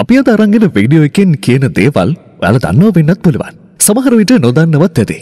අපි අද අරංගෙන වීඩියෝ එකෙන් කියන දේවල් ඔයාල දන්නව වෙන්නත් පුළුවන්. සමහර විට නොදන්නවත් ඇති.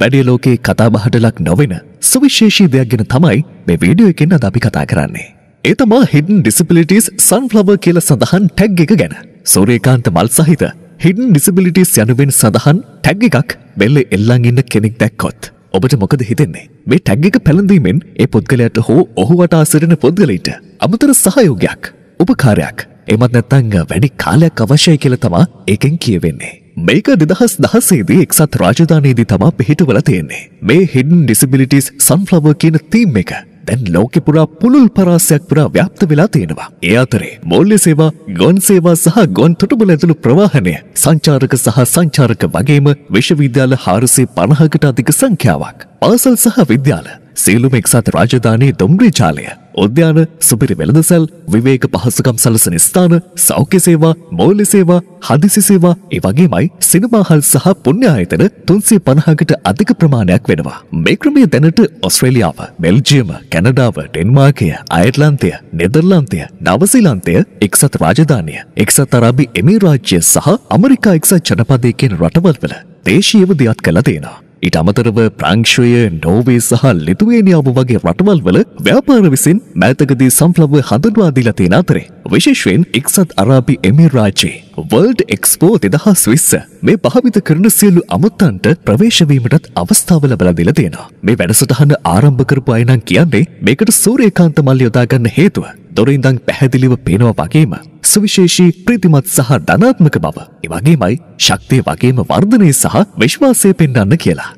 වැඩි ලෝකේ කතාබහට ලක් නොවන සුවිශේෂී දෙයක් ගැන තමයි මේ වීඩියෝ එකෙන් අද අපි කතා කරන්නේ. ඒ තමා හිඩන් ඩිසබිලිටස් සන්ෆ්ලවර් කියලා සඳහන් ටැග් එක ගැන. සූර්යකාන්ත මල් සහිත හිඩන් ඩිසබිලිටස් යනුවෙන් සඳහන් ටැග් එකක් බෙල්ලේ එල්ලන් ඉන්න කෙනෙක් දැක්කොත්. ඔබට මොකද හිතෙන්නේ? මේ ටැග් එක පැළඳීමෙන් ඒ පුද්ගලයාට හෝ ඔහු වටා සිටින පුද්ගලයිට අමතර සහයෝගයක්, උපකාරයක් එමත් නැත්තං වැඩි කාලයක් අවශ්‍යය කියල තමා එකෙන් කියවෙන්නේ. මේක දෙදහස් දහසේදී එක්සත් රාජධානයේදී තමා පිහිටවල තියෙන්නේ. මේ හිඩන් ඩිසිබිලිටස් සන්ෆ්ලව කියන තීම් එක. දැන් ලෝකෙ පුරා පුළුල් පරාසයක් පුරා ව්‍යාප්ත වෙලා තියෙනවා. ඒ අතරේ මෝල්්‍ය සේවා ගොන් සේවා සහ ගොන් තුටුබල ඇතුළු ප්‍රවාහනය සංචාරක සහ සංචාරක වගේම විශ්වවිද්‍යාල හාරසේ පණහකට අධික සංඛ්‍යාවක්. පාසල් සහ විද්‍යාල සියලුම එක්සත් රාජධානයේ දුම්රිචාලය උද්‍යාන සුපිරි වෙළඳසැල් විවේක පහසුකම් සලසන ස්ථාන සෞඛ්‍ය සේවා මූල්‍ය සේවා හදිසි සේවා ඒ වගේමයි සිනමාහල් සහ පුණ්‍ය ආයතන 350කට අධික ප්‍රමාණයක් වෙනවා. මේ ක්‍රමය දැනට ඔස්ට්‍රේලියාව, බෙල්ජියම, කැනඩාව, ඩෙන්මාර්කය, අයර්ලන්තය, නෙදර්ලන්තය, නවසීලන්තය, එක්සත් රාජධානිය, එක්සත් අරාබි එමිරාජ්‍ය සහ ඇමරිකා එක්සත් ජනපදයේ කියන රටවල් වල දේශීයව දියත් කළා තියෙනවා. ඊට අමතරව ප්‍රංශය නෝවේ සහ ලිතුවේනියාව වගේ රටවල් වල ව්‍යාපාර විසින් මෑතකදී සම්ප්ලව හඳුන්වා දීලා තියෙන අතරේ විශේෂයෙන් එක්සත් අරාබි එමිරාජ්‍යයේ World Expo 2020 මේ භාවිත කරන සියලු අමුත්තන්ට ප්‍රවේශ වීමටත් අවස්ථාව ලබලා දීලා තියෙනවා. මේ වැඩසටහන ආරම්භ කරපු අය නම් කියන්නේ මේකට සූර්යකාන්ත මල් යොදා ගන්න හේතුව. දොරින්දන් පැහැදිලිව පේනවා වගේම සුවිශේෂී ප්‍රීතිමත් සහ ධනාත්මක බව. එවගේමයි ශක්තිය වගේම වර්ධනය සහ විශ්වාසය පෙන්වන්න කියලා.